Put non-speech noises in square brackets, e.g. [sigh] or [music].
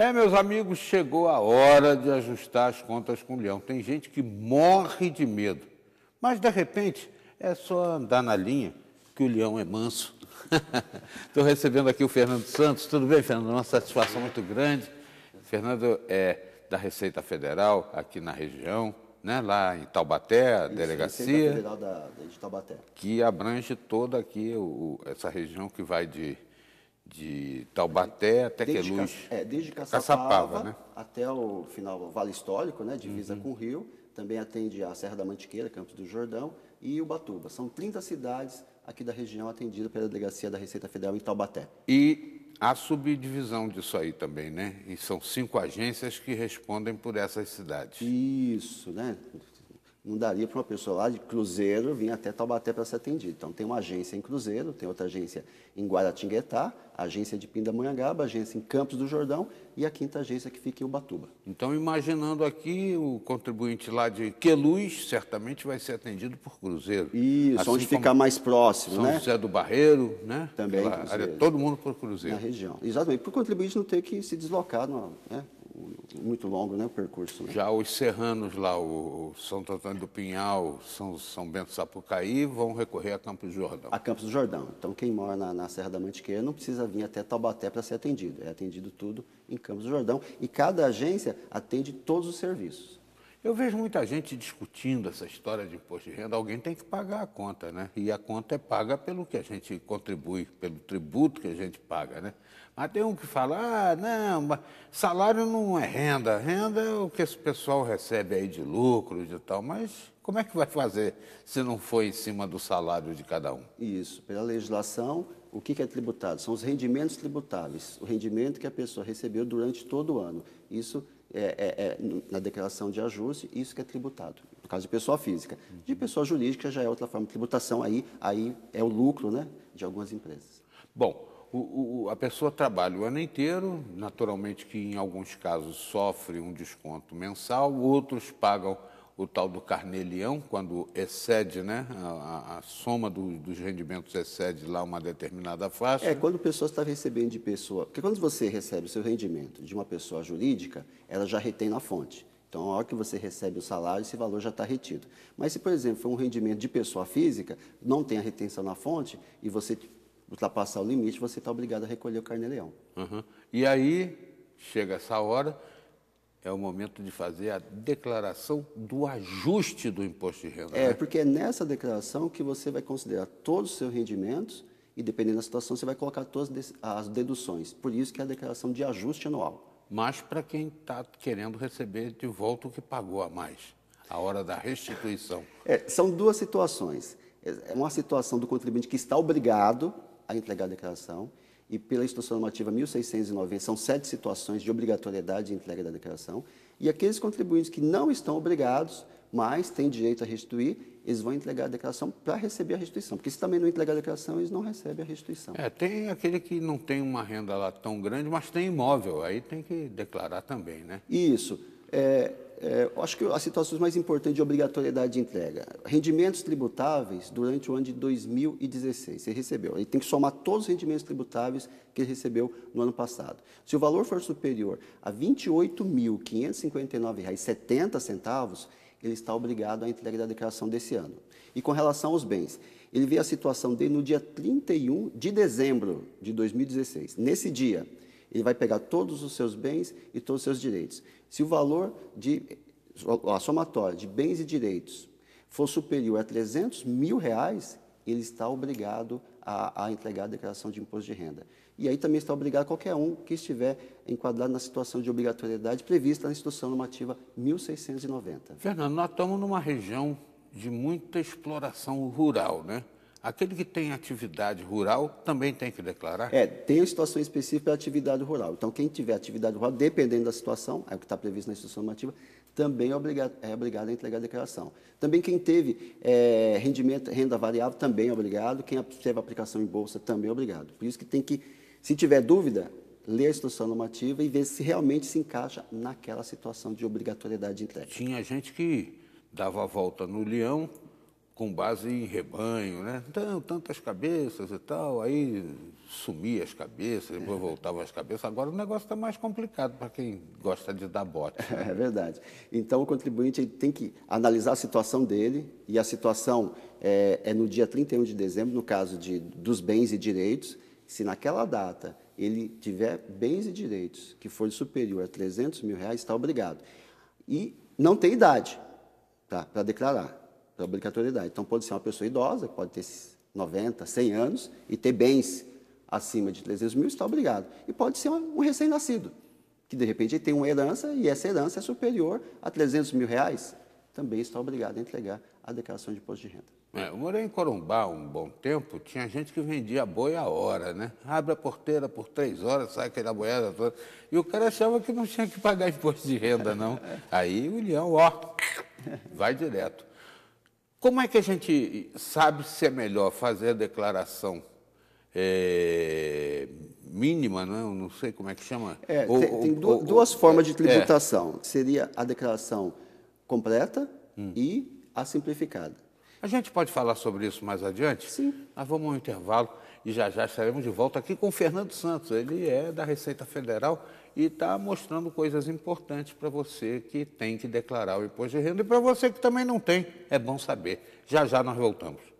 É, meus amigos, chegou a hora de ajustar as contas com o leão. Tem gente que morre de medo, mas de repente é só andar na linha que o leão é manso. Estou [laughs] recebendo aqui o Fernando Santos. Tudo bem, Fernando? Uma satisfação muito grande. Fernando é da Receita Federal aqui na região, né? lá em Taubaté, a Isso, delegacia. Receita Federal da, de Taubaté. Que abrange toda aqui o, essa região que vai de de Taubaté até desde Queluz. É, é, desde Caçapava, Caçapava né? até o final Vale Histórico, né, divisa uhum. com o Rio, também atende a Serra da Mantiqueira, Campos do Jordão e Ubatuba. São 30 cidades aqui da região atendida pela Delegacia da Receita Federal em Taubaté. E há subdivisão disso aí também, né? E são cinco agências que respondem por essas cidades. Isso, né? não daria para uma pessoa lá de Cruzeiro vir até Taubaté para ser atendida. Então, tem uma agência em Cruzeiro, tem outra agência em Guaratinguetá, agência de Pindamonhangaba, agência em Campos do Jordão e a quinta agência que fica em Ubatuba. Então, imaginando aqui, o contribuinte lá de Queluz certamente vai ser atendido por Cruzeiro. Isso, assim onde fica mais próximo, São né? São José do Barreiro, né? Também Pela, Cruzeiro. Área, todo mundo por Cruzeiro. Na região, exatamente, para o contribuinte não ter que se deslocar, não, né? muito longo, né, o percurso. Né? Já os serranos lá, o Santo Antônio do Pinhal, São, São Bento Sapucaí, vão recorrer a Campos do Jordão. A Campos do Jordão. Então, quem mora na, na Serra da Mantiqueira não precisa vir até Taubaté para ser atendido. É atendido tudo em Campos do Jordão. E cada agência atende todos os serviços. Eu vejo muita gente discutindo essa história de imposto de renda. Alguém tem que pagar a conta, né? E a conta é paga pelo que a gente contribui, pelo tributo que a gente paga, né? Mas tem um que fala, ah, não, salário não é renda. Renda é o que esse pessoal recebe aí de lucros e tal. Mas como é que vai fazer se não for em cima do salário de cada um? Isso. Pela legislação, o que é tributado? São os rendimentos tributáveis. O rendimento que a pessoa recebeu durante todo o ano. Isso é é, é, é na declaração de ajuste, isso que é tributado, no caso de pessoa física. De uhum. pessoa jurídica já é outra forma de tributação, aí, aí é o lucro né, de algumas empresas. Bom, o, o, a pessoa trabalha o ano inteiro, naturalmente que em alguns casos sofre um desconto mensal, outros pagam o tal do carnelião, quando excede, né, a, a soma do, dos rendimentos excede lá uma determinada faixa. É, quando a pessoa está recebendo de pessoa. Porque quando você recebe o seu rendimento de uma pessoa jurídica, ela já retém na fonte. Então, a hora que você recebe o salário, esse valor já está retido. Mas se, por exemplo, for um rendimento de pessoa física, não tem a retenção na fonte e você ultrapassar o limite, você está obrigado a recolher o carneleão. Uhum. E aí, chega essa hora, é o momento de fazer a declaração do ajuste do imposto de renda. É, né? porque é nessa declaração que você vai considerar todos os seus rendimentos e, dependendo da situação, você vai colocar todas as deduções. Por isso que é a declaração de ajuste anual. Mas para quem está querendo receber de volta o que pagou a mais, a hora da restituição. É, são duas situações. É, é uma situação do contribuinte que está obrigado a entregar a declaração e pela Instrução Normativa 1690, são sete situações de obrigatoriedade de entrega da declaração, e aqueles contribuintes que não estão obrigados, mas têm direito a restituir, eles vão entregar a declaração para receber a restituição, porque se também não entregar a declaração, eles não recebem a restituição. É, tem aquele que não tem uma renda lá tão grande, mas tem imóvel, aí tem que declarar também, né? Isso. É, é, acho que as situações mais importantes de obrigatoriedade de entrega. Rendimentos tributáveis durante o ano de 2016, você recebeu. Ele tem que somar todos os rendimentos tributáveis que ele recebeu no ano passado. Se o valor for superior a R$ 28.559,70, ele está obrigado à entrega da declaração desse ano. E com relação aos bens, ele vê a situação dele no dia 31 de dezembro de 2016. Nesse dia, ele vai pegar todos os seus bens e todos os seus direitos. Se o valor de a somatória de bens e direitos for superior a 300 mil reais, ele está obrigado a, a, entregar a declaração de imposto de renda. E aí também está obrigado qualquer um que estiver enquadrado na situação de obrigatoriedade prevista na instituição Normativa 1690. Fernando, nós estamos numa região de muita exploração rural, né? Aquele que tem atividade rural também tem que declarar? É, tem a situação específica para atividade rural. Então, quem tiver atividade rural, dependendo da situação, é o que está previsto na instrução normativa, também é obrigado, é obrigado a entregar a declaração. Também quem teve é, rendimento, renda variável, também é obrigado. Quem teve aplicação em bolsa, também é obrigado. Por isso que tem que, se tiver dúvida, ler a instrução normativa e ver se realmente se encaixa naquela situação de obrigatoriedade de entrega. Tinha gente que dava a volta no leão, com base em rebanho, né? Então, tantas cabeças e tal, aí sumia as cabeças, depois voltava as cabeças. Agora o negócio está mais complicado para quem gosta de dar bote. Né? É verdade. Então, o contribuinte tem que analisar a situação dele, e a situação é, é no dia 31 de dezembro, no caso de, dos bens e direitos, se naquela data ele tiver bens e direitos que for superior a 300 mil reais, está obrigado. E não tem idade tá, para declarar da é obrigatoriedade. Então, pode ser uma pessoa idosa, pode ter 90, 100 anos e ter bens acima de 300 mil, está obrigado. E pode ser um recém-nascido, que de repente tem uma herança e essa herança é superior a 300 mil reais, também está obrigado a entregar a declaração de imposto de renda. É, eu morei em Corumbá um bom tempo, tinha gente que vendia boi a hora, né? Abre a porteira por três horas, sai aquela boiada toda. E o cara achava que não tinha que pagar imposto de renda, não. [laughs] Aí o leão, ó, vai direto. Como é que a gente sabe se é melhor fazer a declaração é, mínima, não, né? não sei como é que chama? É, ou, tem, tem ou, duas ou, formas de é. tributação. É. Seria a declaração completa hum. e a simplificada. A gente pode falar sobre isso mais adiante? Sim. Mas vamos ao intervalo e já já estaremos de volta aqui com o Fernando Santos. Ele é da Receita Federal e está mostrando coisas importantes para você que tem que declarar o imposto de renda e para você que também não tem. É bom saber. Já já nós voltamos.